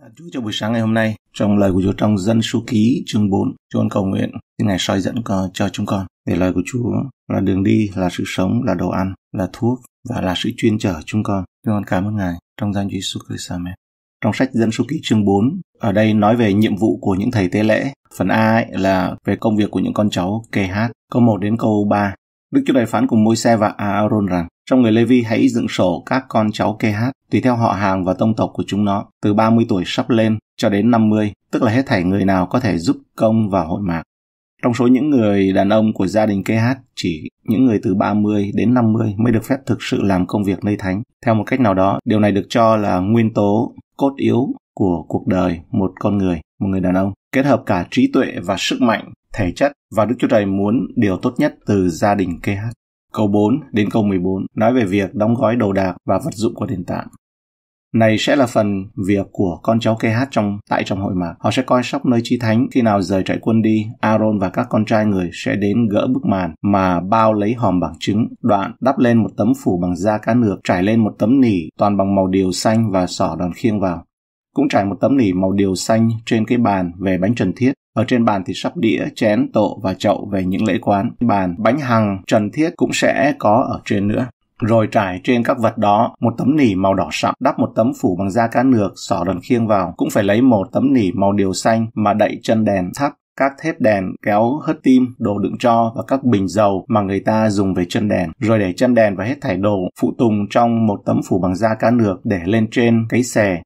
Tạ dạ, Chúa cho buổi sáng ngày hôm nay, trong lời của Chúa trong Dân su Ký chương 4, Chúa cầu nguyện, xin Ngài soi dẫn cho, cho chúng con. Để lời của Chúa là đường đi, là sự sống, là đồ ăn, là thuốc và là sự chuyên chở chúng con. Chúng con cảm ơn Ngài trong danh Chúa Jesus Christ. Amen. Trong sách Dân Số Ký chương 4, ở đây nói về nhiệm vụ của những thầy tế lễ. Phần A ấy là về công việc của những con cháu kê hát. Câu 1 đến câu 3. Đức Chúa Đại phán cùng môi xe và Aaron rằng, trong người Levi hãy dựng sổ các con cháu KH tùy theo họ hàng và tông tộc của chúng nó, từ 30 tuổi sắp lên cho đến 50, tức là hết thảy người nào có thể giúp công vào hội mạc. Trong số những người đàn ông của gia đình KH, chỉ những người từ 30 đến 50 mới được phép thực sự làm công việc nơi thánh. Theo một cách nào đó, điều này được cho là nguyên tố cốt yếu của cuộc đời một con người, một người đàn ông, kết hợp cả trí tuệ và sức mạnh, thể chất và Đức Chúa Trời muốn điều tốt nhất từ gia đình KH. Câu 4 đến câu 14 nói về việc đóng gói đồ đạc và vật dụng của đền tạm. Này sẽ là phần việc của con cháu KH trong tại trong hội mạc. Họ sẽ coi sóc nơi chi thánh khi nào rời trại quân đi, Aaron và các con trai người sẽ đến gỡ bức màn mà bao lấy hòm bằng chứng, đoạn đắp lên một tấm phủ bằng da cá nược, trải lên một tấm nỉ toàn bằng màu điều xanh và sỏ đòn khiêng vào. Cũng trải một tấm nỉ màu điều xanh trên cái bàn về bánh trần thiết ở trên bàn thì sắp đĩa, chén, tổ và chậu về những lễ quán. Bàn, bánh hằng, trần thiết cũng sẽ có ở trên nữa rồi trải trên các vật đó một tấm nỉ màu đỏ sậm đắp một tấm phủ bằng da cá nược sỏ đòn khiêng vào cũng phải lấy một tấm nỉ màu điều xanh mà đậy chân đèn thắp các thép đèn, kéo hớt tim, đồ đựng cho và các bình dầu mà người ta dùng về chân đèn, rồi để chân đèn và hết thải đồ phụ tùng trong một tấm phủ bằng da cá nược để lên trên cái xè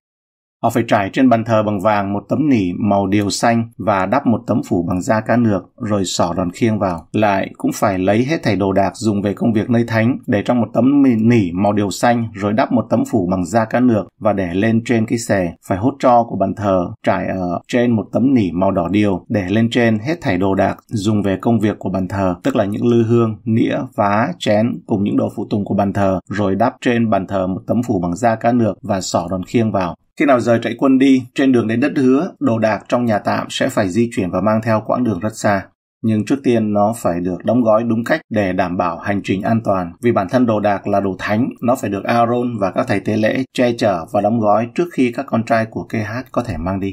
Họ phải trải trên bàn thờ bằng vàng một tấm nỉ màu điều xanh và đắp một tấm phủ bằng da cá nược rồi xỏ đòn khiêng vào. Lại cũng phải lấy hết thảy đồ đạc dùng về công việc nơi thánh để trong một tấm nỉ màu điều xanh rồi đắp một tấm phủ bằng da cá nược và để lên trên cái xề. Phải hốt cho của bàn thờ trải ở trên một tấm nỉ màu đỏ điều để lên trên hết thảy đồ đạc dùng về công việc của bàn thờ, tức là những lư hương, nĩa, vá, chén cùng những đồ phụ tùng của bàn thờ rồi đắp trên bàn thờ một tấm phủ bằng da cá nược và xỏ đòn khiêng vào khi nào rời chạy quân đi, trên đường đến đất hứa, đồ đạc trong nhà tạm sẽ phải di chuyển và mang theo quãng đường rất xa. Nhưng trước tiên nó phải được đóng gói đúng cách để đảm bảo hành trình an toàn. Vì bản thân đồ đạc là đồ thánh, nó phải được Aaron và các thầy tế lễ che chở và đóng gói trước khi các con trai của KH có thể mang đi.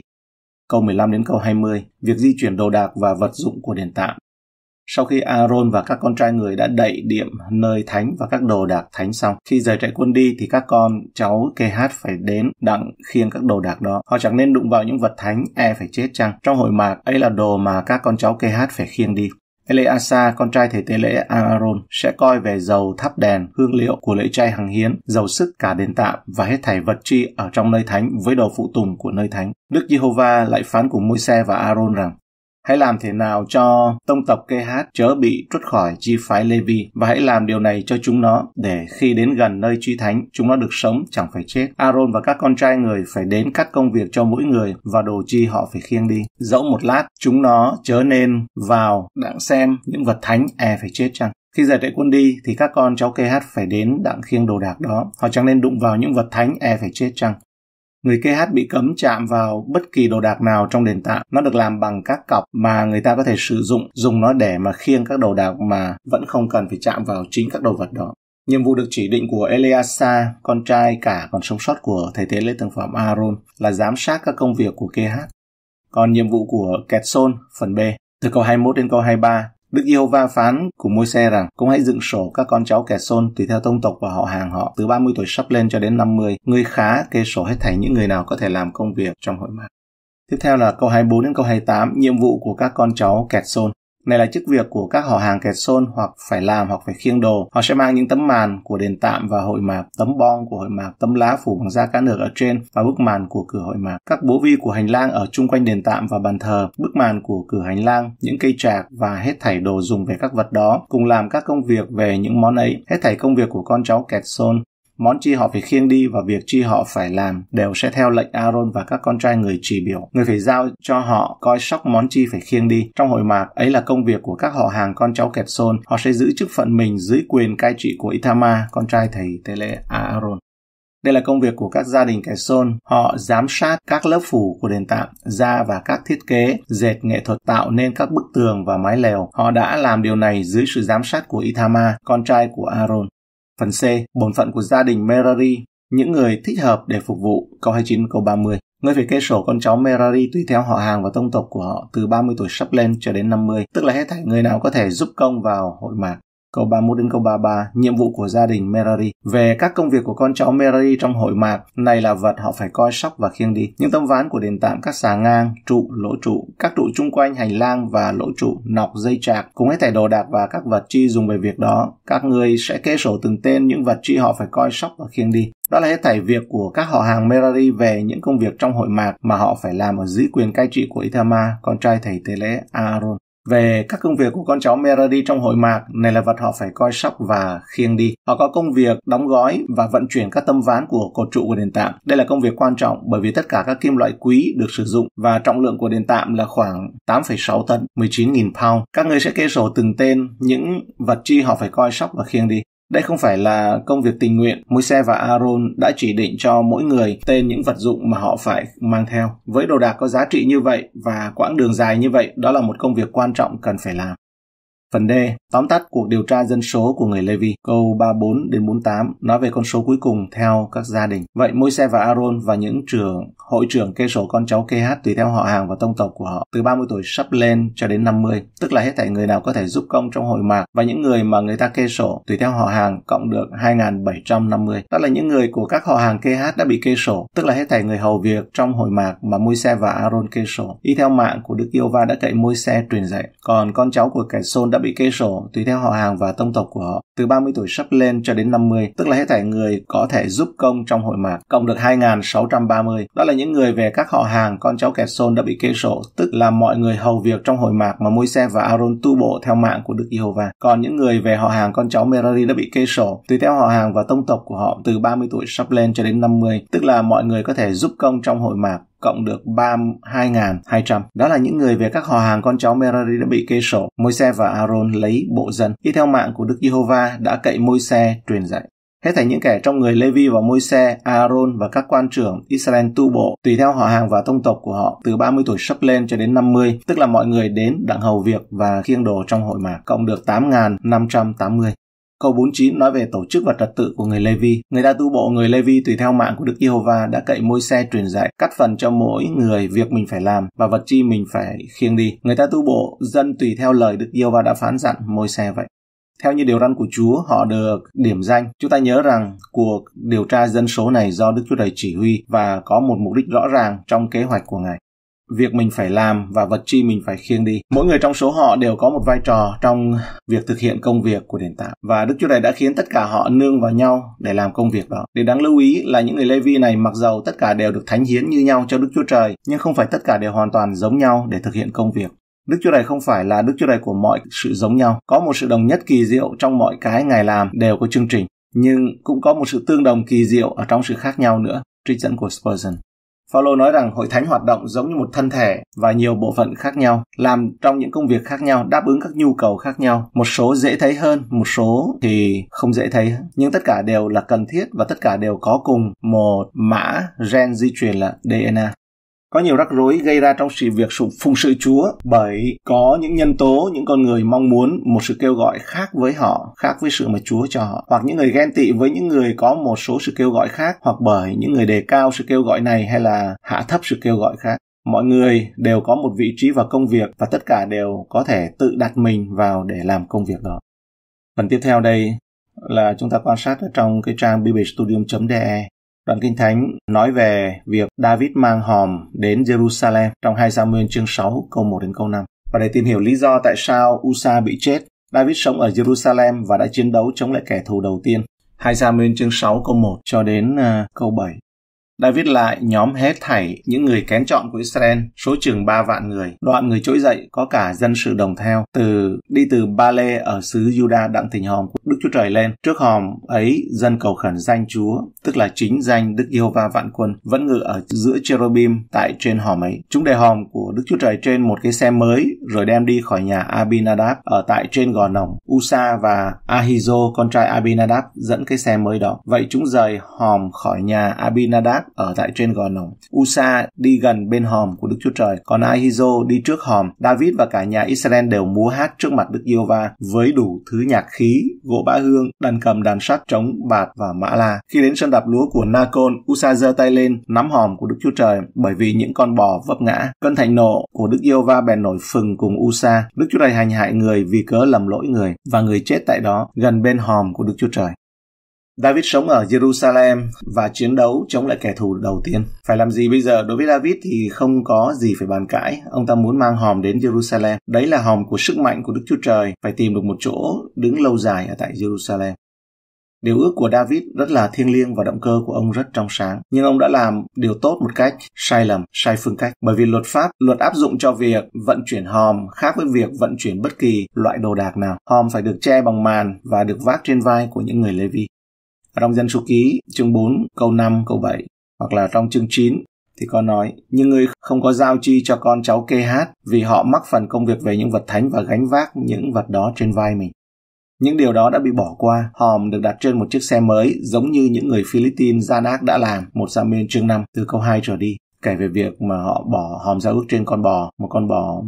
Câu 15 đến câu 20, việc di chuyển đồ đạc và vật dụng của đền tạm sau khi Aaron và các con trai người đã đậy điểm nơi thánh và các đồ đạc thánh xong, khi rời trại quân đi thì các con cháu kê hát phải đến đặng khiêng các đồ đạc đó. Họ chẳng nên đụng vào những vật thánh, e phải chết chăng. Trong hội mạc, ấy là đồ mà các con cháu kê hát phải khiêng đi. Eleasa, con trai thầy tế lễ Aaron, sẽ coi về dầu thắp đèn, hương liệu của lễ trai hằng hiến, dầu sức cả đền tạm và hết thảy vật chi ở trong nơi thánh với đồ phụ tùng của nơi thánh. Đức Giê-hô-va lại phán cùng môi se và Aaron rằng, Hãy làm thế nào cho tông tộc kê hát chớ bị trút khỏi chi phái Lê Vi và hãy làm điều này cho chúng nó để khi đến gần nơi truy thánh chúng nó được sống chẳng phải chết. Aaron và các con trai người phải đến cắt công việc cho mỗi người và đồ chi họ phải khiêng đi. Dẫu một lát chúng nó chớ nên vào đặng xem những vật thánh e phải chết chăng. Khi giải đại quân đi thì các con cháu KH phải đến đặng khiêng đồ đạc đó. Họ chẳng nên đụng vào những vật thánh e phải chết chăng. Người kê hát bị cấm chạm vào bất kỳ đồ đạc nào trong đền tạm. Nó được làm bằng các cọc mà người ta có thể sử dụng, dùng nó để mà khiêng các đồ đạc mà vẫn không cần phải chạm vào chính các đồ vật đó. Nhiệm vụ được chỉ định của Eleasa, con trai cả còn sống sót của thầy tế lễ tường phẩm Aaron, là giám sát các công việc của kê hát. Còn nhiệm vụ của Ketson, phần B, từ câu 21 đến câu 23, Đức yêu va phán cùng môi xe rằng cũng hãy dựng sổ các con cháu kẻ xôn tùy theo tông tộc và họ hàng họ từ 30 tuổi sắp lên cho đến 50. Người khá kê sổ hết thảy những người nào có thể làm công việc trong hội mạng. Tiếp theo là câu 24 đến câu 28, nhiệm vụ của các con cháu kẹt xôn. Này là chức việc của các họ hàng kẹt xôn hoặc phải làm hoặc phải khiêng đồ. Họ sẽ mang những tấm màn của đền tạm và hội mạc, tấm bong của hội mạc, tấm lá phủ bằng da cá nược ở trên và bức màn của cửa hội mạc. Các bố vi của hành lang ở chung quanh đền tạm và bàn thờ, bức màn của cửa hành lang, những cây trạc và hết thảy đồ dùng về các vật đó, cùng làm các công việc về những món ấy. Hết thảy công việc của con cháu kẹt xôn món chi họ phải khiêng đi và việc chi họ phải làm đều sẽ theo lệnh Aaron và các con trai người trì biểu. Người phải giao cho họ coi sóc món chi phải khiêng đi. Trong hội mạc, ấy là công việc của các họ hàng con cháu kẹt xôn. Họ sẽ giữ chức phận mình dưới quyền cai trị của Ithama, con trai thầy tế lễ Aaron. Đây là công việc của các gia đình kẻ xôn. Họ giám sát các lớp phủ của đền tạm, da và các thiết kế, dệt nghệ thuật tạo nên các bức tường và mái lều. Họ đã làm điều này dưới sự giám sát của Ithama, con trai của Aaron. Phần C, bổn phận của gia đình Merari, những người thích hợp để phục vụ, câu 29 câu 30. Ngươi phải kê sổ con cháu Merari tùy theo họ hàng và tông tộc của họ từ 30 tuổi sắp lên cho đến 50, tức là hết thảy người nào có thể giúp công vào hội mạc câu 31 đến câu 33, nhiệm vụ của gia đình Merari. Về các công việc của con cháu Merari trong hội mạc, này là vật họ phải coi sóc và khiêng đi. Những tấm ván của đền tạm, các xà ngang, trụ, lỗ trụ, các trụ chung quanh hành lang và lỗ trụ, nọc, dây chạc, cùng hết thảy đồ đạc và các vật chi dùng về việc đó. Các người sẽ kê sổ từng tên những vật chi họ phải coi sóc và khiêng đi. Đó là hết thảy việc của các họ hàng Merari về những công việc trong hội mạc mà họ phải làm ở dưới quyền cai trị của Ithama, con trai thầy tế lễ Aaron về các công việc của con cháu Merari trong hội mạc này là vật họ phải coi sóc và khiêng đi. Họ có công việc đóng gói và vận chuyển các tấm ván của cột trụ của đền tạm. Đây là công việc quan trọng bởi vì tất cả các kim loại quý được sử dụng và trọng lượng của đền tạm là khoảng 8,6 tấn, 19.000 pound. Các người sẽ kê sổ từng tên những vật chi họ phải coi sóc và khiêng đi. Đây không phải là công việc tình nguyện, Môi-se và Aaron đã chỉ định cho mỗi người tên những vật dụng mà họ phải mang theo. Với đồ đạc có giá trị như vậy và quãng đường dài như vậy, đó là một công việc quan trọng cần phải làm. Phần D, tóm tắt cuộc điều tra dân số của người Levi, câu 34 đến 48 nói về con số cuối cùng theo các gia đình. Vậy Môi-se và Aaron và những trưởng hội trưởng kê sổ con cháu KH tùy theo họ hàng và tông tộc của họ, từ 30 tuổi sắp lên cho đến 50, tức là hết thảy người nào có thể giúp công trong hội mạc và những người mà người ta kê sổ tùy theo họ hàng cộng được 2750. Đó là những người của các họ hàng KH đã bị kê sổ, tức là hết thảy người hầu việc trong hội mạc mà Môi-se và Aaron kê sổ. Y theo mạng của Đức Yêu Va đã cậy Môi-se truyền dạy, còn con cháu của kẻ Sôn đã bị kê sổ tùy theo họ hàng và tông tộc của họ, từ 30 tuổi sắp lên cho đến 50, tức là hết thảy người có thể giúp công trong hội mạc, cộng được 2.630. Đó là những người về các họ hàng con cháu kẹt sôn đã bị kê sổ, tức là mọi người hầu việc trong hội mạc mà môi xe và Aaron tu bộ theo mạng của Đức Giê-hô-va. Còn những người về họ hàng con cháu Merari đã bị kê sổ, tùy theo họ hàng và tông tộc của họ từ 30 tuổi sắp lên cho đến 50, tức là mọi người có thể giúp công trong hội mạc cộng được 32.200. Đó là những người về các họ hàng con cháu Merari đã bị kê sổ. Môi-se và Aaron Aaron lấy bộ dân y theo mạng của Đức Giê-hô-va đã cậy môi xe truyền dạy. Hết thảy những kẻ trong người Lê-vi và môi xe, Aaron và các quan trưởng Israel tu bộ, tùy theo họ hàng và tông tộc của họ, từ 30 tuổi sắp lên cho đến 50, tức là mọi người đến đặng hầu việc và khiêng đồ trong hội mạc, cộng được 8.580. Câu 49 nói về tổ chức và trật tự của người Levi. Người ta tu bộ người Levi tùy theo mạng của Đức giê va đã cậy môi xe truyền dạy, cắt phần cho mỗi người việc mình phải làm và vật chi mình phải khiêng đi. Người ta tu bộ dân tùy theo lời Đức giê va đã phán dặn môi xe vậy theo như điều răn của Chúa họ được điểm danh. Chúng ta nhớ rằng cuộc điều tra dân số này do Đức Chúa Trời chỉ huy và có một mục đích rõ ràng trong kế hoạch của Ngài việc mình phải làm và vật chi mình phải khiêng đi. Mỗi người trong số họ đều có một vai trò trong việc thực hiện công việc của đền tạm và Đức Chúa này đã khiến tất cả họ nương vào nhau để làm công việc đó. Điều đáng lưu ý là những người Levi này mặc dầu tất cả đều được thánh hiến như nhau cho Đức Chúa Trời, nhưng không phải tất cả đều hoàn toàn giống nhau để thực hiện công việc. Đức Chúa này không phải là Đức Chúa này của mọi sự giống nhau, có một sự đồng nhất kỳ diệu trong mọi cái Ngài làm đều có chương trình, nhưng cũng có một sự tương đồng kỳ diệu ở trong sự khác nhau nữa. Trích dẫn của Spurgeon. Paulo nói rằng hội thánh hoạt động giống như một thân thể và nhiều bộ phận khác nhau, làm trong những công việc khác nhau, đáp ứng các nhu cầu khác nhau. Một số dễ thấy hơn, một số thì không dễ thấy. Nhưng tất cả đều là cần thiết và tất cả đều có cùng một mã gen di truyền là DNA có nhiều rắc rối gây ra trong sự việc sụp phung sự Chúa bởi có những nhân tố, những con người mong muốn một sự kêu gọi khác với họ, khác với sự mà Chúa cho họ, hoặc những người ghen tị với những người có một số sự kêu gọi khác, hoặc bởi những người đề cao sự kêu gọi này hay là hạ thấp sự kêu gọi khác. Mọi người đều có một vị trí và công việc và tất cả đều có thể tự đặt mình vào để làm công việc đó. Phần tiếp theo đây là chúng ta quan sát ở trong cái trang biblestudium.de Đoạn Kinh Thánh nói về việc David mang hòm đến Jerusalem trong 2 Samuel chương 6 câu 1 đến câu 5. Và để tìm hiểu lý do tại sao Usa bị chết, David sống ở Jerusalem và đã chiến đấu chống lại kẻ thù đầu tiên. 2 Samuel chương 6 câu 1 cho đến uh, câu 7 đã viết lại nhóm hết thảy những người kén chọn của Israel, số chừng 3 vạn người. Đoạn người trỗi dậy có cả dân sự đồng theo, từ đi từ Ba Lê ở xứ Juda đặng thỉnh hòm của Đức Chúa Trời lên. Trước hòm ấy dân cầu khẩn danh Chúa, tức là chính danh Đức Yêu Va vạn quân, vẫn ngự ở giữa cherubim tại trên hòm ấy. Chúng đề hòm của Đức Chúa Trời trên một cái xe mới rồi đem đi khỏi nhà Abinadab ở tại trên gò nồng. Usa và Ahizo con trai Abinadab dẫn cái xe mới đó. Vậy chúng rời hòm khỏi nhà Abinadab ở tại trên gò nổi. Usa đi gần bên hòm của Đức Chúa Trời, còn Ahizo đi trước hòm. David và cả nhà Israel đều múa hát trước mặt Đức Yêu Va với đủ thứ nhạc khí, gỗ bã hương, đàn cầm, đàn sắt, trống, bạt và mã la. Khi đến sân đạp lúa của Nacon, Usa giơ tay lên nắm hòm của Đức Chúa Trời bởi vì những con bò vấp ngã. Cơn thạnh nộ của Đức Yêu Va bèn nổi phừng cùng Usa. Đức Chúa Trời hành hại người vì cớ lầm lỗi người và người chết tại đó gần bên hòm của Đức Chúa Trời. David sống ở Jerusalem và chiến đấu chống lại kẻ thù đầu tiên. Phải làm gì bây giờ? Đối với David thì không có gì phải bàn cãi. Ông ta muốn mang hòm đến Jerusalem. Đấy là hòm của sức mạnh của Đức Chúa Trời. Phải tìm được một chỗ đứng lâu dài ở tại Jerusalem. Điều ước của David rất là thiêng liêng và động cơ của ông rất trong sáng. Nhưng ông đã làm điều tốt một cách sai lầm, sai phương cách. Bởi vì luật pháp, luật áp dụng cho việc vận chuyển hòm khác với việc vận chuyển bất kỳ loại đồ đạc nào. Hòm phải được che bằng màn và được vác trên vai của những người Lê Vi trong dân số ký chương 4 câu 5 câu 7 hoặc là trong chương 9 thì có nói nhưng người không có giao chi cho con cháu kê hát vì họ mắc phần công việc về những vật thánh và gánh vác những vật đó trên vai mình. Những điều đó đã bị bỏ qua, hòm được đặt trên một chiếc xe mới giống như những người Philippines gian ác đã làm, một sao miên chương 5 từ câu 2 trở đi, kể về việc mà họ bỏ hòm giao ước trên con bò, một con bò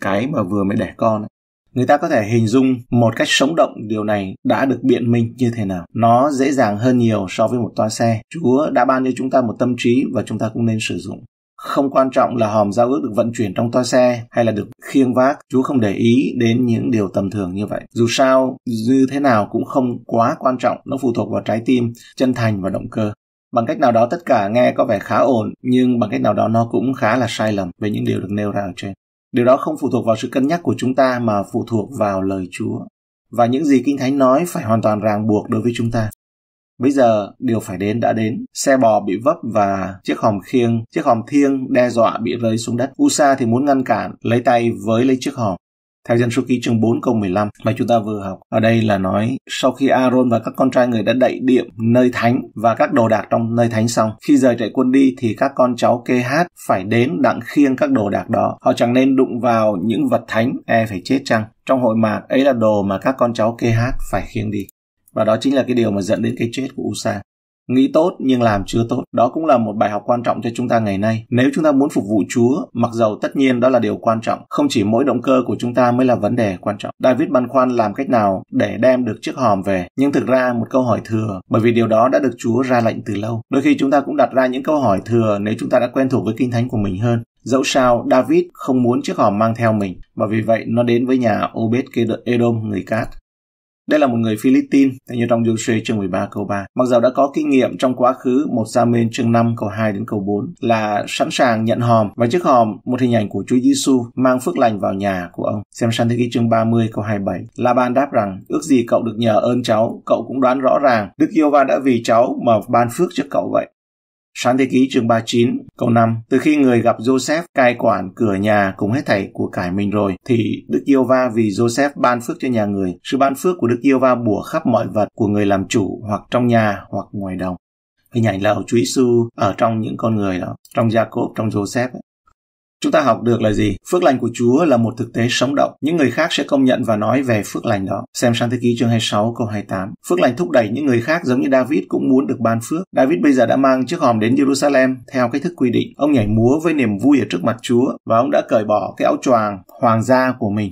cái mà vừa mới đẻ con. Ấy người ta có thể hình dung một cách sống động điều này đã được biện minh như thế nào nó dễ dàng hơn nhiều so với một toa xe chúa đã ban cho chúng ta một tâm trí và chúng ta cũng nên sử dụng không quan trọng là hòm giao ước được vận chuyển trong toa xe hay là được khiêng vác chúa không để ý đến những điều tầm thường như vậy dù sao như thế nào cũng không quá quan trọng nó phụ thuộc vào trái tim chân thành và động cơ bằng cách nào đó tất cả nghe có vẻ khá ổn nhưng bằng cách nào đó nó cũng khá là sai lầm về những điều được nêu ra ở trên Điều đó không phụ thuộc vào sự cân nhắc của chúng ta mà phụ thuộc vào lời Chúa. Và những gì Kinh Thánh nói phải hoàn toàn ràng buộc đối với chúng ta. Bây giờ, điều phải đến đã đến. Xe bò bị vấp và chiếc hòm khiêng, chiếc hòm thiêng đe dọa bị rơi xuống đất. Usa thì muốn ngăn cản, lấy tay với lấy chiếc hòm theo dân số ký chương 4 câu 15 mà chúng ta vừa học. Ở đây là nói sau khi Aaron và các con trai người đã đậy điểm nơi thánh và các đồ đạc trong nơi thánh xong, khi rời trại quân đi thì các con cháu kê hát phải đến đặng khiêng các đồ đạc đó. Họ chẳng nên đụng vào những vật thánh, e phải chết chăng. Trong hội mạc ấy là đồ mà các con cháu kê hát phải khiêng đi. Và đó chính là cái điều mà dẫn đến cái chết của Usa nghĩ tốt nhưng làm chưa tốt đó cũng là một bài học quan trọng cho chúng ta ngày nay nếu chúng ta muốn phục vụ chúa mặc dầu tất nhiên đó là điều quan trọng không chỉ mỗi động cơ của chúng ta mới là vấn đề quan trọng david băn khoăn làm cách nào để đem được chiếc hòm về nhưng thực ra một câu hỏi thừa bởi vì điều đó đã được chúa ra lệnh từ lâu đôi khi chúng ta cũng đặt ra những câu hỏi thừa nếu chúng ta đã quen thuộc với kinh thánh của mình hơn Dẫu sao, David không muốn chiếc hòm mang theo mình, và vì vậy nó đến với nhà Obed Edom người Cát. Đây là một người Philippines, theo như trong Joshua chương 13 câu 3. Mặc dầu đã có kinh nghiệm trong quá khứ một gia mênh chương 5 câu 2 đến câu 4 là sẵn sàng nhận hòm và chiếc hòm một hình ảnh của Chúa Giêsu mang phước lành vào nhà của ông. Xem sang thế ký chương 30 câu 27. La Ban đáp rằng, ước gì cậu được nhờ ơn cháu, cậu cũng đoán rõ ràng. Đức Yêu Va đã vì cháu mà ban phước cho cậu vậy. Sáng thế ký chương 39, câu 5 Từ khi người gặp Joseph cai quản cửa nhà cùng hết thảy của cải mình rồi, thì Đức Yêu Va vì Joseph ban phước cho nhà người. Sự ban phước của Đức Yêu Va bủa khắp mọi vật của người làm chủ hoặc trong nhà hoặc ngoài đồng. Hình ảnh là Chúa Giêsu ở trong những con người đó, trong Jacob, trong Joseph. Ấy. Chúng ta học được là gì? Phước lành của Chúa là một thực tế sống động. Những người khác sẽ công nhận và nói về phước lành đó. Xem sang thế ký chương 26 câu 28. Phước lành thúc đẩy những người khác giống như David cũng muốn được ban phước. David bây giờ đã mang chiếc hòm đến Jerusalem theo cách thức quy định. Ông nhảy múa với niềm vui ở trước mặt Chúa và ông đã cởi bỏ cái áo choàng hoàng gia của mình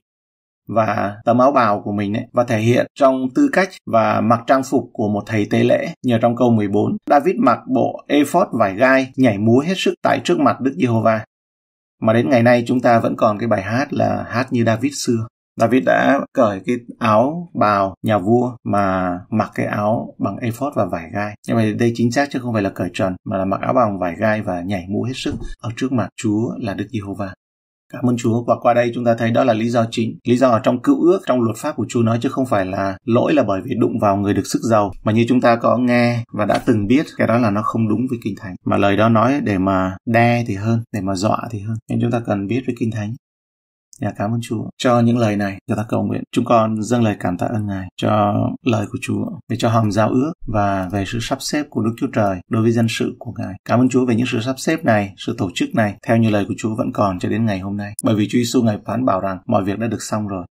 và tấm áo bào của mình ấy, và thể hiện trong tư cách và mặc trang phục của một thầy tế lễ nhờ trong câu 14. David mặc bộ ephod vải gai nhảy múa hết sức tại trước mặt Đức Giê-hô-va. Mà đến ngày nay chúng ta vẫn còn cái bài hát là hát như David xưa. David đã cởi cái áo bào nhà vua mà mặc cái áo bằng ephod và vải gai. Nhưng mà đây chính xác chứ không phải là cởi trần mà là mặc áo bằng vải gai và nhảy múa hết sức ở trước mặt Chúa là Đức Giê-hô-va. Cảm ơn Chúa và qua đây chúng ta thấy đó là lý do chính. Lý do ở trong cựu ước, trong luật pháp của Chúa nói chứ không phải là lỗi là bởi vì đụng vào người được sức giàu mà như chúng ta có nghe và đã từng biết cái đó là nó không đúng với kinh thánh mà lời đó nói để mà đe thì hơn để mà dọa thì hơn nên chúng ta cần biết với kinh thánh Nhà dạ, cảm ơn Chúa cho những lời này cho ta cầu nguyện. Chúng con dâng lời cảm tạ ơn Ngài cho lời của Chúa, về cho hòm giao ước và về sự sắp xếp của Đức Chúa Trời đối với dân sự của Ngài. Cảm ơn Chúa về những sự sắp xếp này, sự tổ chức này theo như lời của Chúa vẫn còn cho đến ngày hôm nay. Bởi vì Chúa Giêsu Ngài phán bảo rằng mọi việc đã được xong rồi